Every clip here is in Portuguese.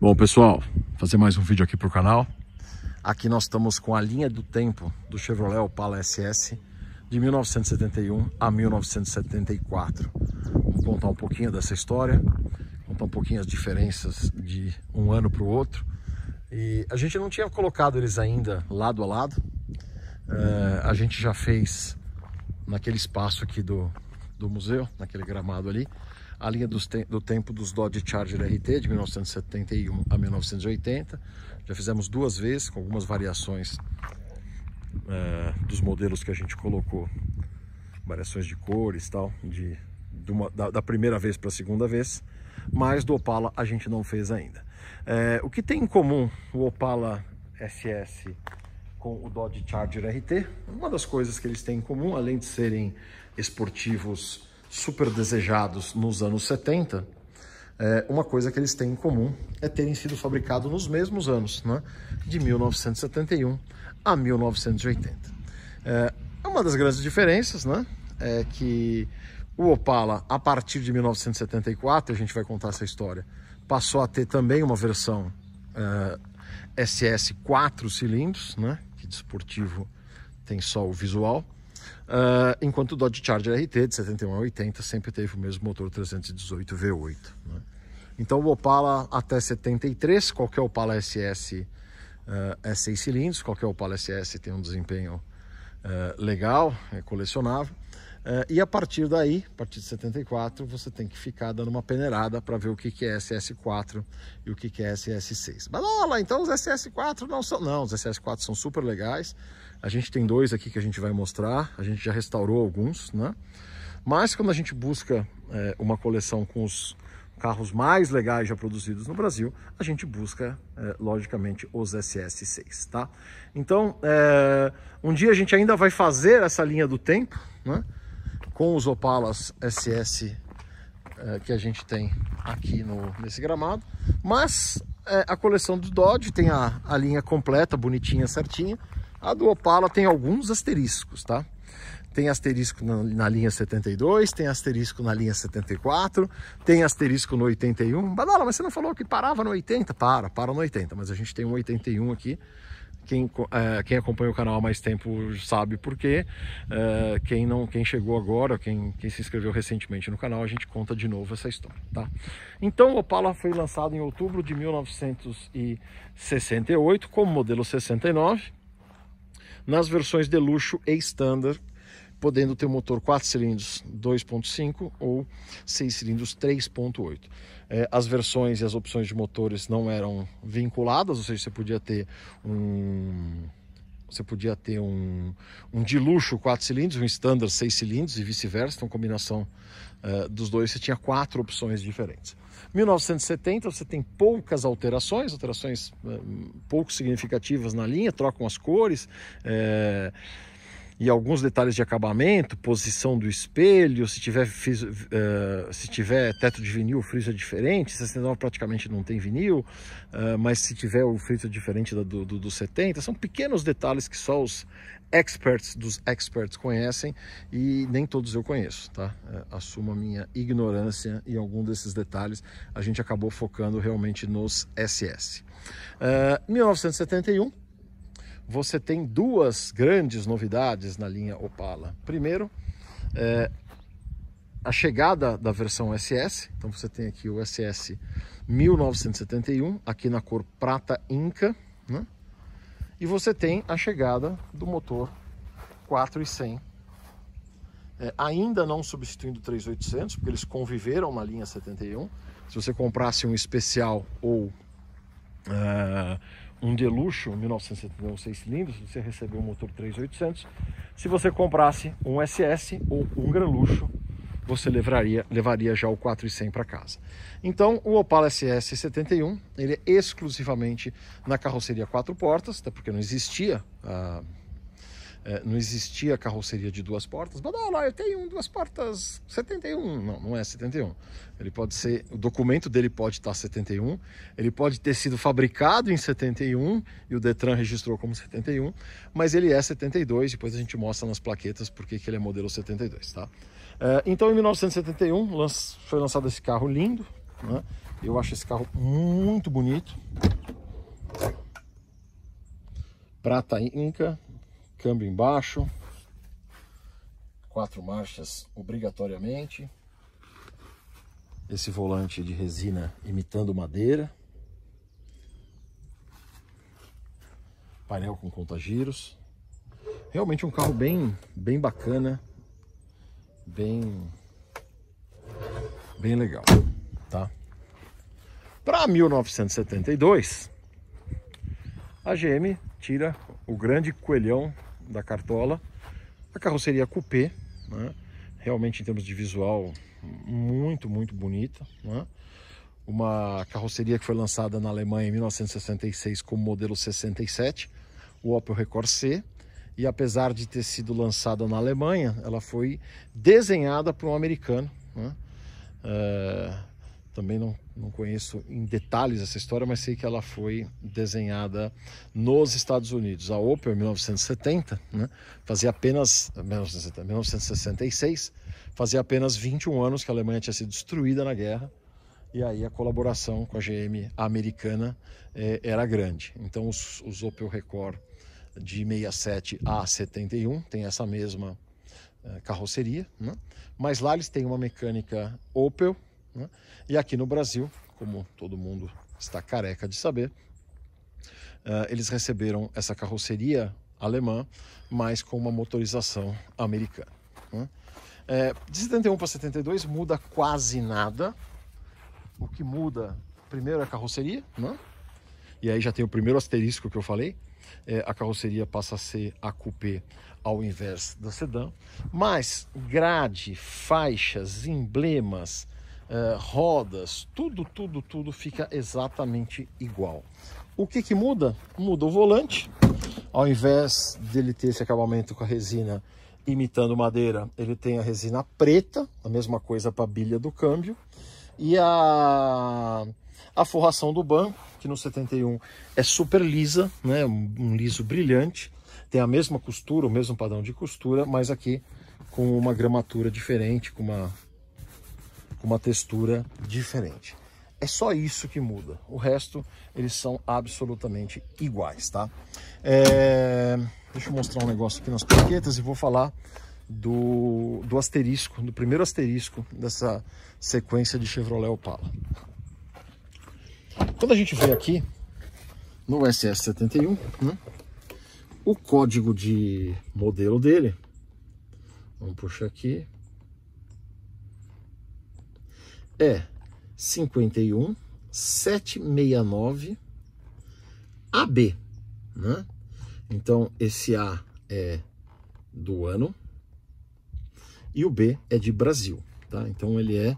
Bom pessoal, fazer mais um vídeo aqui para o canal. Aqui nós estamos com a linha do tempo do Chevrolet Opala SS de 1971 a 1974. Vou contar um pouquinho dessa história, contar um pouquinho as diferenças de um ano para o outro. E a gente não tinha colocado eles ainda lado a lado. É, a gente já fez naquele espaço aqui do, do museu, naquele gramado ali a linha te do tempo dos Dodge Charger RT de 1971 a 1980. Já fizemos duas vezes, com algumas variações eh, dos modelos que a gente colocou. Variações de cores tal, de, de uma, da, da, primeira vez para a segunda vez. Mas do Opala a gente não fez ainda. É, o que tem em comum o Opala SS com o Dodge Charger RT. Uma das coisas que eles têm em comum, além de serem esportivos super desejados nos anos 70, é, uma coisa que eles têm em comum é terem sido fabricados nos mesmos anos, né? de 1971 a 1980. É, uma das grandes diferenças né? é que o Opala, a partir de 1974, a gente vai contar essa história, passou a ter também uma versão SS é, 4 cilindros, né? que esportivo tem só o visual, Uh, enquanto o Dodge Charger RT de 71 a 80 sempre teve o mesmo motor 318 V8. Né? Então o Opala até 73, qualquer Opala SS uh, ah, é 6 cilindros, qualquer Opala SS tem um desempenho uh, legal, é colecionável. Eh, e a partir daí, a partir de 74, você tem que ficar dando uma peneirada para ver o que, que é SS4 e o que, que é SS6. Mas olha, então os SS4 não são. Não, os SS4 são super legais. A gente tem dois aqui que a gente vai mostrar. A gente já restaurou alguns, né? Mas quando a gente busca é, uma coleção com os carros mais legais já produzidos no Brasil, a gente busca, é, logicamente, os SS6, tá? Então, um dia a gente ainda vai fazer essa linha do tempo, né? com os Opalas SS é, eh, que a gente tem aqui no, nesse gramado. Mas é, a coleção do Dodge tem a, a linha completa, bonitinha, certinha. A do Opala tem alguns asteriscos, tá? Tem asterisco na, na, linha 72, tem asterisco na linha 74, tem asterisco no 81. Badala, mas você não falou que parava no 80? Para, para no 80, mas a gente tem um 81 aqui quem, é, quem acompanha o canal há mais tempo sabe porquê. É, quem não, quem chegou agora, quem, quem se inscreveu recentemente no canal, a gente conta de novo essa história, tá? Então, o Opala foi lançado em outubro de 1968 como modelo 69 nas versões de luxo e standard podendo ter um motor 4 cilindros 2.5 ou 6 cilindros 3.8. É, as versões e as opções de motores não eram vinculadas, ou seja, você podia ter um você podia ter um, um de luxo 4 cilindros, um standard 6 cilindros e vice-versa, então combinação uh, dos dois, você tinha quatro opções diferentes. 1970 você tem poucas alterações, alterações uh, pouco significativas na linha, trocam as cores, uh, e alguns detalhes de acabamento, posição do espelho, se tiver, fiz, uh, eh, se tiver teto de vinil, o friso é diferente, 69 praticamente não tem vinil, uh, mas se tiver o friso diferente do, do, do 70, são pequenos detalhes que só os experts dos experts conhecem e nem todos eu conheço, tá? Eh, assumo a minha ignorância em algum desses detalhes, a gente acabou focando realmente nos SS. Uh, 1971, você tem duas grandes novidades na linha Opala. Primeiro, é, a chegada da versão SS, então você tem aqui o SS 1971, aqui na cor prata Inca, né? e você tem a chegada do motor 4100, é, ainda não substituindo o 3800, porque eles conviveram na linha 71, se você comprasse um especial ou... Uh, um Deluxe, um 1971 6 cilindros, você recebeu um motor 3800. Se você comprasse um SS ou um gran luxo você levaria, levaria já o 4100 para casa. Então, o Opala SS71, ele é exclusivamente na carroceria quatro portas, até porque não existia... Ah, é, não existia carroceria de duas portas. lá, eu tenho duas portas 71. Não, não é 71. Ele pode ser, o documento dele pode estar 71, ele pode ter sido fabricado em 71 e o Detran registrou como 71, mas ele é 72. Depois a gente mostra nas plaquetas porque que ele é modelo 72, tá? É, então, em 1971 lanç, foi lançado esse carro lindo. Né? Eu acho esse carro muito bonito. Prata Inca, câmbio embaixo, quatro marchas obrigatoriamente, esse volante de resina imitando madeira, painel com contagiros, realmente um carro bem, bem bacana, bem, bem legal, tá? Para 1972, a GM tira o grande coelhão da Cartola. A carroceria coupé, né? realmente em termos de visual muito, muito bonita. Né? Uma carroceria que foi lançada na Alemanha em 1966 como modelo 67, o Opel Record C. E apesar de ter sido lançada na Alemanha, ela foi desenhada por um americano. Né? Eh, também não não conheço em detalhes essa história, mas sei que ela foi desenhada nos Estados Unidos. A Opel, em 1970, né, fazia apenas. 1966, fazia apenas 21 anos que a Alemanha tinha sido destruída na guerra. E aí a colaboração com a GM americana eh, era grande. Então os, os Opel Record de 67 a 71 tem essa mesma eh, carroceria, né? mas lá eles têm uma mecânica Opel né? E aqui no Brasil, como todo mundo está careca de saber, eh, eles receberam essa carroceria alemã, mas com uma motorização americana. Né? Eh, de 71 para 72 muda quase nada. O que muda primeiro é a carroceria, né? e aí já tem o primeiro asterisco que eu falei. É, a carroceria passa a ser a coupé ao invés da sedã, mas grade, faixas, emblemas, é, rodas, tudo, tudo, tudo fica exatamente igual. O que, que muda? Muda o volante, ao invés dele ter esse acabamento com a resina imitando madeira, ele tem a resina preta, a mesma coisa para a bilha do câmbio, e a, a forração do banco, que no 71 é super lisa, né? um, um liso brilhante, tem a mesma costura, o mesmo padrão de costura, mas aqui com uma gramatura diferente, com uma com uma textura diferente. É só isso que muda. O resto, eles são absolutamente iguais, tá? É... Deixa eu mostrar um negócio aqui nas plaquetas e vou falar do, do asterisco, do primeiro asterisco dessa sequência de Chevrolet Opala. Quando a gente vê aqui no SS71, né, o código de modelo dele, vamos puxar aqui, é 51 769 AB, né? Então esse A é do ano e o B é de Brasil, tá? Então ele é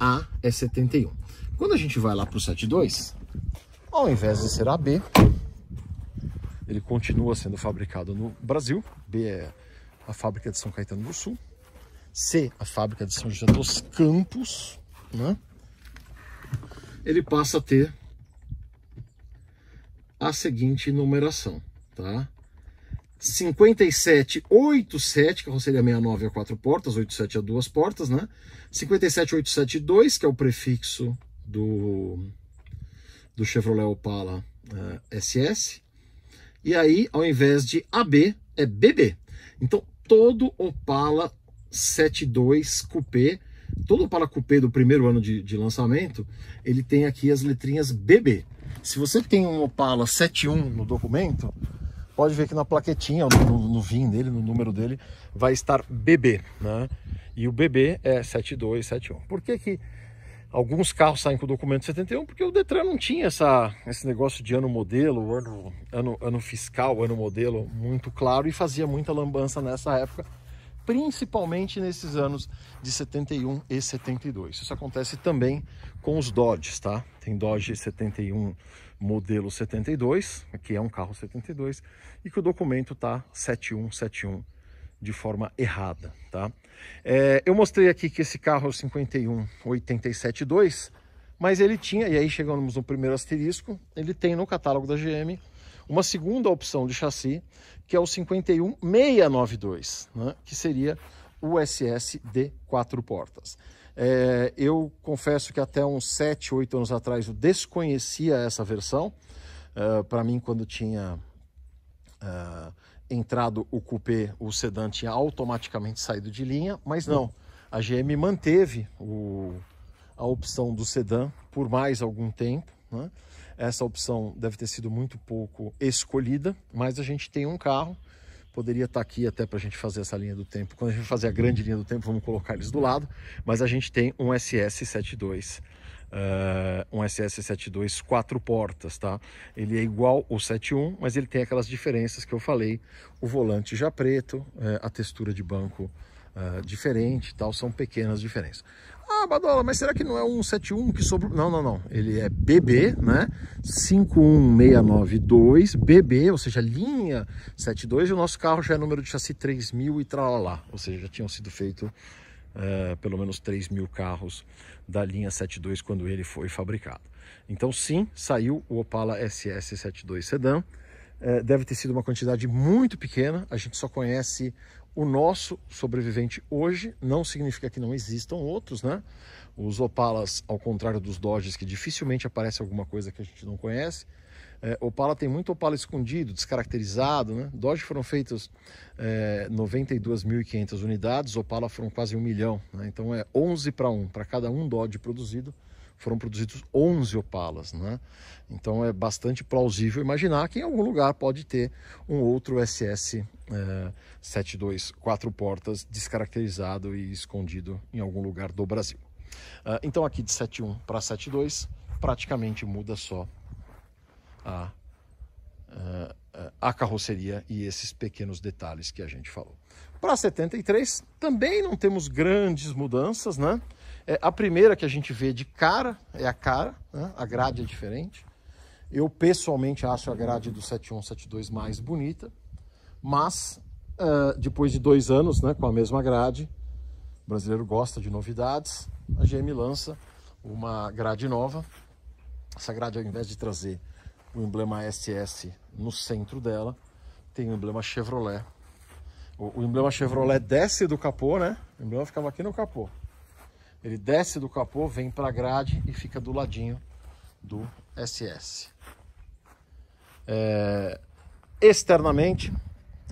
A é 71. Quando a gente vai lá para o 72, ao invés de ser AB, ele continua sendo fabricado no Brasil. B é a fábrica de São Caetano do Sul. C, a fábrica de São José dos Campos né? ele passa a ter a seguinte numeração, tá? 5787, carroceria 69 a quatro portas, 87 a duas portas, né? 57872, que é o prefixo do, do Chevrolet Opala uh, eh, SS. E aí, ao invés de AB, é BB. Então, todo Opala 72 Coupé Todo Opala Coupé do primeiro ano de, de lançamento, ele tem aqui as letrinhas BB. Se você tem um Opala 71 no documento, pode ver que na plaquetinha, no, no, no VIN dele, no número dele, vai estar BB, né? E o BB é 7271. Por que que alguns carros saem com o documento 71? Porque o Detran não tinha essa, esse negócio de ano modelo, ano, ano, ano fiscal, ano modelo muito claro e fazia muita lambança nessa época principalmente nesses anos de 71 e 72. Isso acontece também com os Dodge, tá? Tem Dodge 71 modelo 72, que é um carro 72, e que o documento tá 7171 de forma errada, tá? É, eu mostrei aqui que esse carro é o 2 mas ele tinha, e aí chegamos no primeiro asterisco, ele tem no catálogo da GM uma segunda opção de chassi, que é o 51692, né, que seria o SS de quatro portas. É, eu confesso que até uns 7, 8 anos atrás eu desconhecia essa versão. Uh, é, Para mim, quando tinha uh, entrado o coupé, o sedã tinha automaticamente saído de linha, mas não. A GM manteve o, a opção do sedã por mais algum tempo. Né? Essa opção deve ter sido muito pouco escolhida, mas a gente tem um carro. Poderia estar tá aqui até para a gente fazer essa linha do tempo. Quando a gente fazer a grande linha do tempo, vamos colocar eles do lado. Mas a gente tem um SS72 Uh, eh, um SS72 quatro portas, tá? Ele é igual o 71, mas ele tem aquelas diferenças que eu falei, o volante já preto, uh, a textura de banco uh, diferente tal, são pequenas diferenças. Ah, Badola, mas será que não é 171 que sobrou? Não, não, não. Ele é BB, né? 51692 BB, ou seja, linha 72. E o nosso carro já é número de chassi 3000 e tralala. Ou seja, já tinham sido feitos é, eh, pelo menos 3000 mil carros da linha 72 quando ele foi fabricado. Então, sim, saiu o Opala SS72 Sedan. É, deve ter sido uma quantidade muito pequena. A gente só conhece o nosso sobrevivente hoje não significa que não existam outros, né? Os Opalas, ao contrário dos Dodges, que dificilmente aparece alguma coisa que a gente não conhece, é, Opala tem muito Opala escondido, descaracterizado, né? Dodge foram feitas é, 92.500 unidades, Opala foram quase um milhão, né? Então é 11 para 1, para cada um Dodge produzido, foram produzidos 11 Opalas, né? Então é bastante plausível imaginar que em algum lugar pode ter um outro SS é, 72 quatro portas descaracterizado e escondido em algum lugar do Brasil. Uh, então aqui de 71 para 72 praticamente muda só a, é, é, a carroceria e esses pequenos detalhes que a gente falou. Para 73 também não temos grandes mudanças, né? É, a primeira que a gente vê de cara é a cara, né? a grade é diferente. Eu pessoalmente acho a grade do 7172 mais bonita, mas uh, depois de dois anos né, com a mesma grade, o brasileiro gosta de novidades, a GM lança uma grade nova. Essa grade, ao invés de trazer o emblema SS no centro dela, tem o emblema Chevrolet. O, o emblema Chevrolet desce do capô, né? O emblema ficava aqui no capô. Ele desce do capô, vem para a grade e fica do ladinho do SS. É, externamente,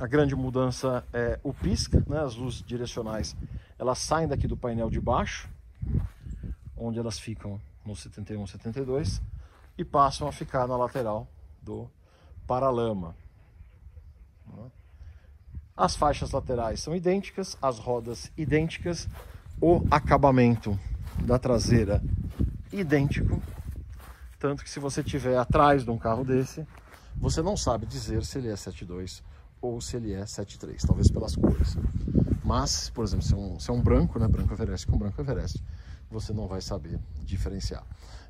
a grande mudança é o pisca, né? as luzes direcionais elas saem daqui do painel de baixo, onde elas ficam no 71 72 e passam a ficar na lateral do paralama. As faixas laterais são idênticas, as rodas idênticas, o acabamento da traseira idêntico, tanto que se você tiver atrás de um carro desse, você não sabe dizer se ele é 72 ou se ele é 73, talvez pelas cores. Mas, por exemplo, se é um, se é um branco, né, branco Everest com branco Everest, você não vai saber diferenciar.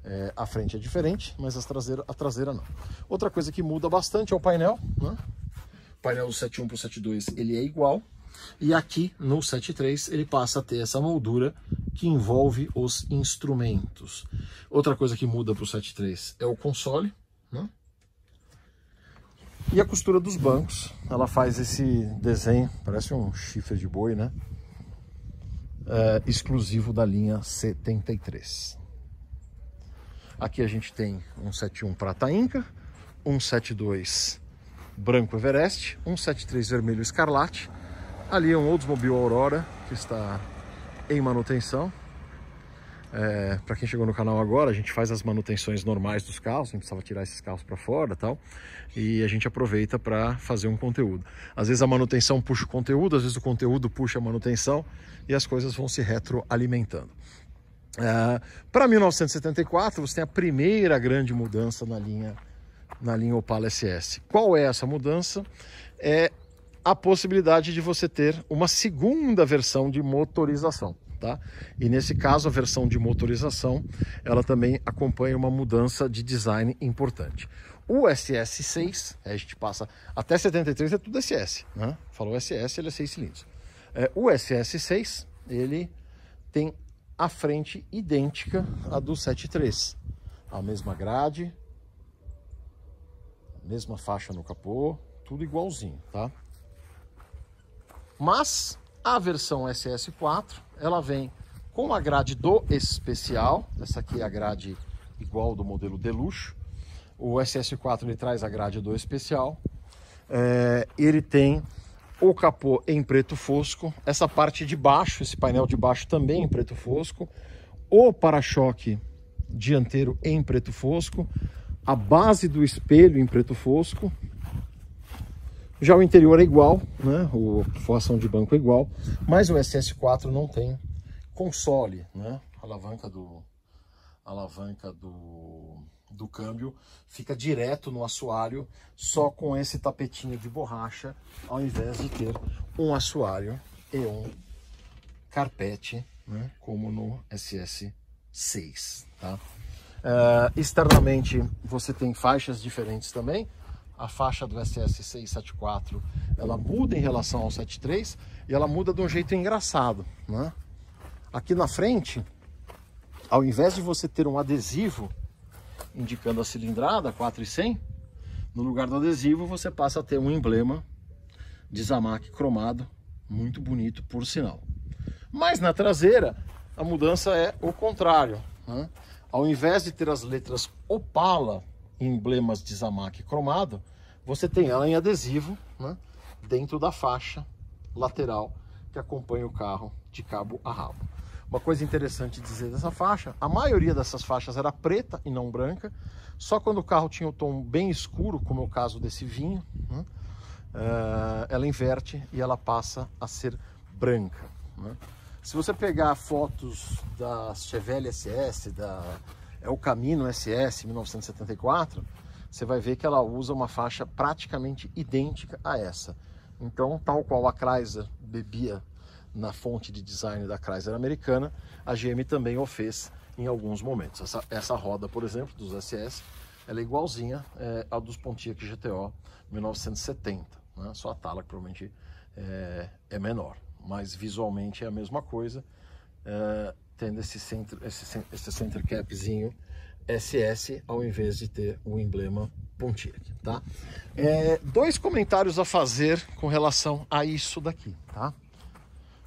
É, a frente é diferente, mas as traseira, a traseira não. Outra coisa que muda bastante é o painel. Né? O painel do 71 para o 72 ele é igual, e aqui no 73 ele passa a ter essa moldura que envolve os instrumentos. Outra coisa que muda para o 73 é o console, né? E a costura dos bancos, ela faz esse desenho, parece um chifre de boi, né? É, exclusivo da linha 73. Aqui a gente tem um 71 prata inca, um 72 branco Everest, um 73 vermelho escarlate Ali é um Oldsmobile Aurora que está em manutenção. É, para quem chegou no canal agora, a gente faz as manutenções normais dos carros, não precisava tirar esses carros para fora tal, e a gente aproveita para fazer um conteúdo. Às vezes a manutenção puxa o conteúdo, às vezes o conteúdo puxa a manutenção e as coisas vão se retroalimentando. É, para 1974, você tem a primeira grande mudança na linha, na linha Opala SS. Qual é essa mudança? É a possibilidade de você ter uma segunda versão de motorização. Tá? E nesse caso, a versão de motorização, ela também acompanha uma mudança de design importante. O SS6, é, a gente passa até 73, é tudo SS, né? Falou SS, ele é 6 cilindros. É, o SS6, ele tem a frente idêntica à do 73. A mesma grade, mesma faixa no capô, tudo igualzinho, tá? Mas a versão SS4, ela vem com a grade do especial, essa aqui é a grade igual do modelo Deluxe. O SS4 ele traz a grade do especial. É, ele tem o capô em preto fosco, essa parte de baixo, esse painel de baixo também em preto fosco, o para-choque dianteiro em preto fosco, a base do espelho em preto fosco, já o interior é igual, né? o formação de banco é igual, mas o SS4 não tem console, né? A alavanca do a alavanca do, do câmbio fica direto no assoalho, só com esse tapetinho de borracha, ao invés de ter um assoalho e um carpete, né? como no SS6, tá? Uh, externamente você tem faixas diferentes também, a faixa do SS 674 ela muda em relação ao 73 e ela muda de um jeito engraçado, né? Aqui na frente, ao invés de você ter um adesivo indicando a cilindrada 4 e 100, no lugar do adesivo você passa a ter um emblema de Zamac cromado, muito bonito por sinal. Mas na traseira a mudança é o contrário, né? Ao invés de ter as letras Opala emblemas de Zamac cromado, você tem ela em adesivo né, dentro da faixa lateral que acompanha o carro de cabo a rabo. Uma coisa interessante dizer dessa faixa, a maioria dessas faixas era preta e não branca, só quando o carro tinha o tom bem escuro, como é o caso desse vinho, né, eh, ela inverte e ela passa a ser branca. Né. Se você pegar fotos da Chevelle SS, da é o Camino SS 1974, você vai ver que ela usa uma faixa praticamente idêntica a essa. Então, tal qual a Chrysler bebia na fonte de design da Chrysler americana, a GM também o fez em alguns momentos. Essa, essa roda, por exemplo, dos SS, ela é igualzinha é, à dos Pontiac GTO 1970, né? só a tala que provavelmente é, é menor, mas visualmente é a mesma coisa. É, tendo esse centro, esse, esse center capzinho SS ao invés de ter o um emblema Pontiac, tá? É, dois comentários a fazer com relação a isso daqui, tá?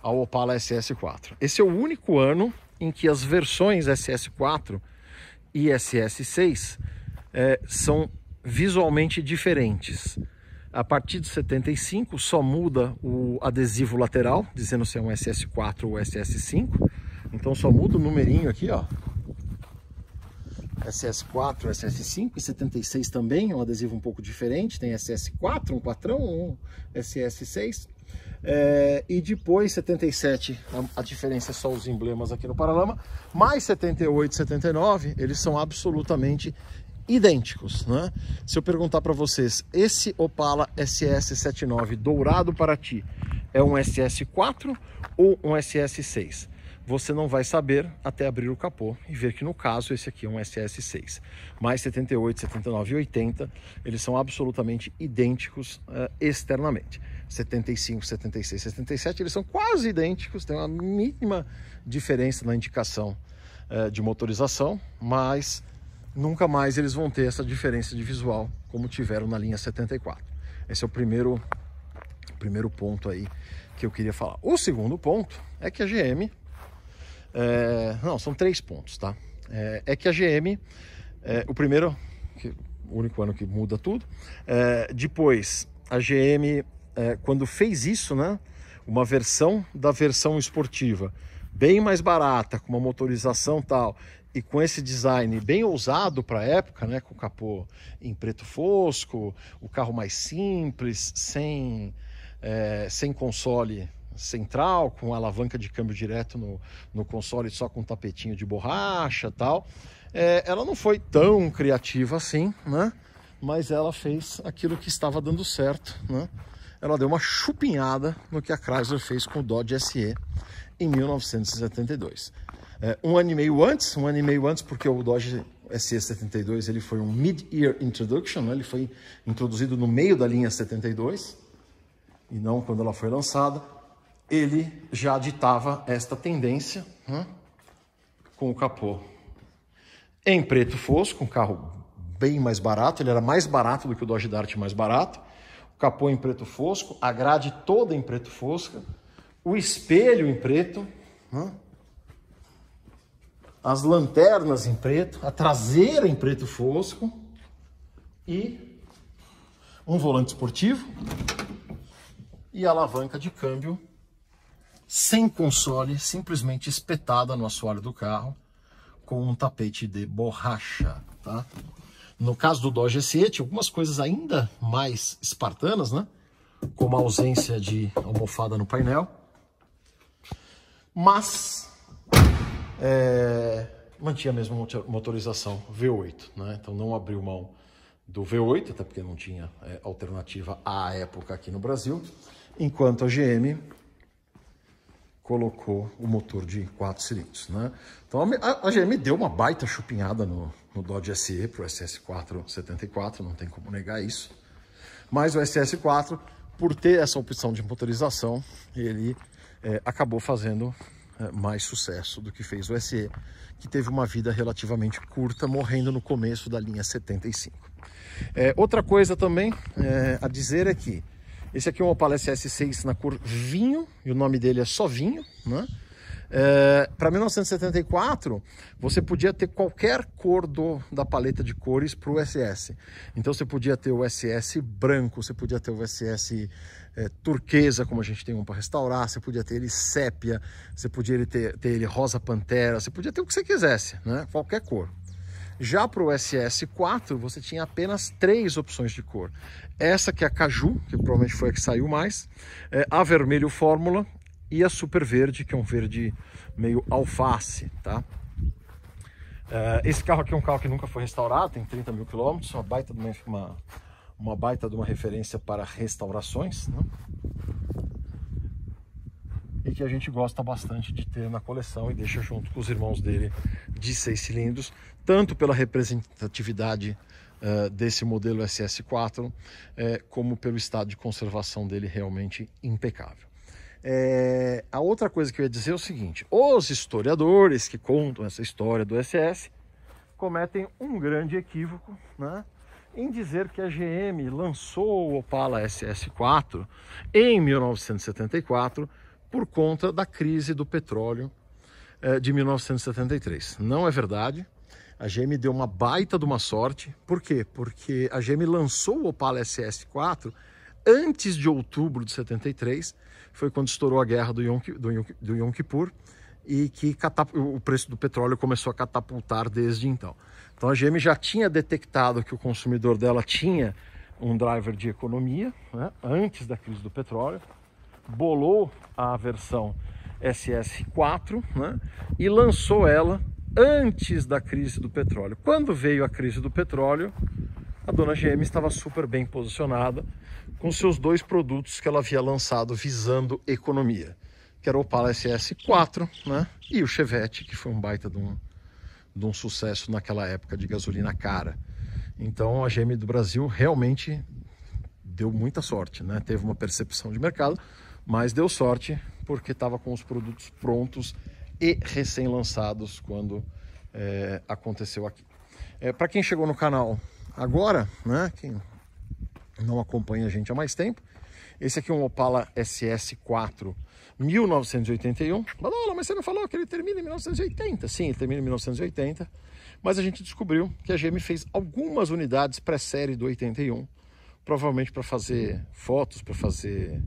Ao Opala SS4. Esse é o único ano em que as versões SS4 e SS6 é, são visualmente diferentes. A partir de 75 só muda o adesivo lateral, dizendo se é um SS4 ou SS5 então só muda o numerinho aqui, ó. SS4, SS5 e 76 também, um adesivo um pouco diferente, tem SS4, um patrão, um SS6. É, eh, e depois 77, a, a, diferença é só os emblemas aqui no Paralama, mais 78 e 79, eles são absolutamente idênticos, né? Se eu perguntar para vocês, esse Opala SS79 dourado para ti é um SS4 ou um SS6? você não vai saber até abrir o capô e ver que no caso esse aqui é um SS6. Mais 78, 79 e 80, eles são absolutamente idênticos uh, externamente. 75, 76, 77, eles são quase idênticos, tem uma mínima diferença na indicação uh, de motorização, mas nunca mais eles vão ter essa diferença de visual como tiveram na linha 74. Esse é o primeiro primeiro ponto aí que eu queria falar. O segundo ponto é que a GM é, não, são três pontos, tá? É, é que a GM, é, o primeiro, que, o único ano que muda tudo, é, depois a GM, é, quando fez isso, né? Uma versão da versão esportiva bem mais barata, com uma motorização tal, e com esse design bem ousado para a época, né, com o capô em preto fosco, o carro mais simples, sem, é, sem console central, com alavanca de câmbio direto no, no console, só com um tapetinho de borracha tal. É, ela não foi tão criativa assim, né? Mas ela fez aquilo que estava dando certo, né? Ela deu uma chupinhada no que a Chrysler fez com o Dodge SE em 1972. É, um ano e meio antes, um ano e meio antes, porque o Dodge SE72 ele foi um mid-year introduction, né? ele foi introduzido no meio da linha 72 e não quando ela foi lançada ele já ditava esta tendência né? com o capô em preto fosco, um carro bem mais barato, ele era mais barato do que o Dodge Dart mais barato, o capô em preto fosco, a grade toda em preto fosca, o espelho em preto, né? as lanternas em preto, a traseira em preto fosco e um volante esportivo e a alavanca de câmbio sem console, simplesmente espetada no assoalho do carro com um tapete de borracha, tá? No caso do Dodge S8, algumas coisas ainda mais espartanas, né? Como a ausência de almofada no painel. Mas é, mantinha a mesma motorização V8, né? Então não abriu mão do V8, até porque não tinha é, alternativa à época aqui no Brasil. Enquanto a GM colocou o motor de quatro cilindros. Né? Então a, a GM deu uma baita chupinhada no, no Dodge SE para o SS474, não tem como negar isso. Mas o SS4, por ter essa opção de motorização, ele é, acabou fazendo é, mais sucesso do que fez o SE, que teve uma vida relativamente curta, morrendo no começo da linha 75. É, outra coisa também é, a dizer é que esse aqui é um Opala SS6 na cor vinho, e o nome dele é só vinho, né? É, para 1974, você podia ter qualquer cor do, da paleta de cores para o SS. Então você podia ter o SS branco, você podia ter o SS é, turquesa, como a gente tem um para restaurar, você podia ter ele sépia, você podia ter, ter ele rosa pantera, você podia ter o que você quisesse, né? qualquer cor. Já para o SS4, você tinha apenas três opções de cor. Essa que é a Caju, que provavelmente foi a que saiu mais, é a Vermelho Fórmula e a Super Verde, que é um verde meio alface, tá? É, esse carro aqui é um carro que nunca foi restaurado, tem 30 mil quilômetros, uma baita de uma, uma, uma baita de uma referência para restaurações, né? e que a gente gosta bastante de ter na coleção e deixa junto com os irmãos dele de seis cilindros, tanto pela representatividade uh, desse modelo SS4, eh, como pelo estado de conservação dele realmente impecável. É, a outra coisa que eu ia dizer é o seguinte: os historiadores que contam essa história do SS cometem um grande equívoco né, em dizer que a GM lançou o Opala SS4 em 1974 por conta da crise do petróleo eh, de 1973. Não é verdade. A GM deu uma baita de uma sorte. Por quê? Porque a GM lançou o Opala SS4 antes de outubro de 73. Foi quando estourou a guerra do Yom, do Yom, do Yom Kippur e que o preço do petróleo começou a catapultar desde então. Então a GM já tinha detectado que o consumidor dela tinha um driver de economia né, antes da crise do petróleo bolou a versão SS4 né, e lançou ela antes da crise do petróleo. Quando veio a crise do petróleo, a dona GM estava super bem posicionada com seus dois produtos que ela havia lançado visando economia, que era o Opala SS4 né, e o Chevette, que foi um baita de um, de um sucesso naquela época de gasolina cara. Então a GM do Brasil realmente deu muita sorte, né? teve uma percepção de mercado, mas deu sorte porque estava com os produtos prontos e recém-lançados quando é, aconteceu aqui. É, eh, Para quem chegou no canal agora, né, quem não acompanha a gente há mais tempo, esse aqui é um Opala SS4 1981. Manola, mas você não falou que ele termina em 1980? Sim, ele termina em 1980. Mas a gente descobriu que a GM fez algumas unidades pré-série do 81, provavelmente para fazer fotos, para fazer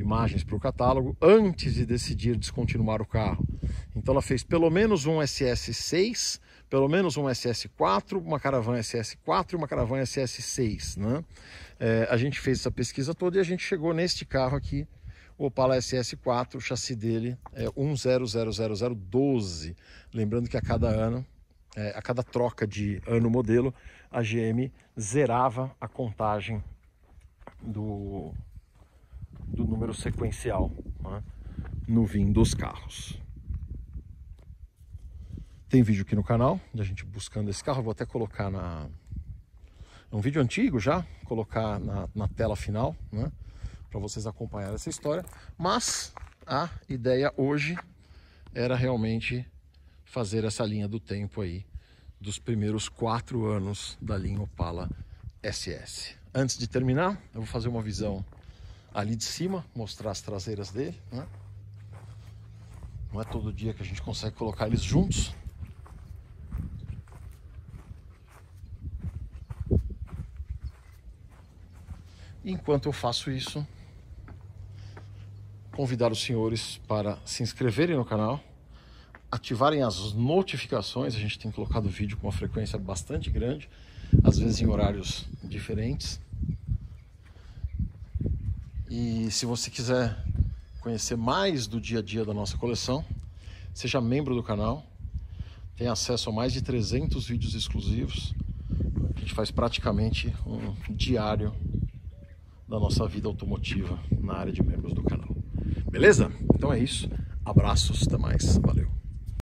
imagens para o catálogo antes de decidir descontinuar o carro. Então ela fez pelo menos um SS6, pelo menos um SS4, uma Caravan SS4 e uma Caravan SS6. Né? É, a gente fez essa pesquisa toda e a gente chegou neste carro aqui, o Opala SS4, o chassi dele é 1000012. Lembrando que a cada ano, é, a cada troca de ano-modelo, a GM zerava a contagem do do número sequencial né, no VIN dos carros. Tem vídeo aqui no canal da gente buscando esse carro. Vou até colocar na. É um vídeo antigo já, colocar na, na tela final, né? Para vocês acompanharem essa história. Mas a ideia hoje era realmente fazer essa linha do tempo aí, dos primeiros quatro anos da linha Opala SS. Antes de terminar, eu vou fazer uma visão ali de cima, mostrar as traseiras dele, né? Não é todo dia que a gente consegue colocar eles juntos. Enquanto eu faço isso, convidar os senhores para se inscreverem no canal, ativarem as notificações. A gente tem colocado vídeo com uma frequência bastante grande, às vezes em horários diferentes. E se você quiser conhecer mais do dia a dia da nossa coleção, seja membro do canal, tem acesso a mais de 300 vídeos exclusivos. A gente faz praticamente um diário da nossa vida automotiva na área de membros do canal. Beleza? Então é isso. Abraços, até mais. Valeu.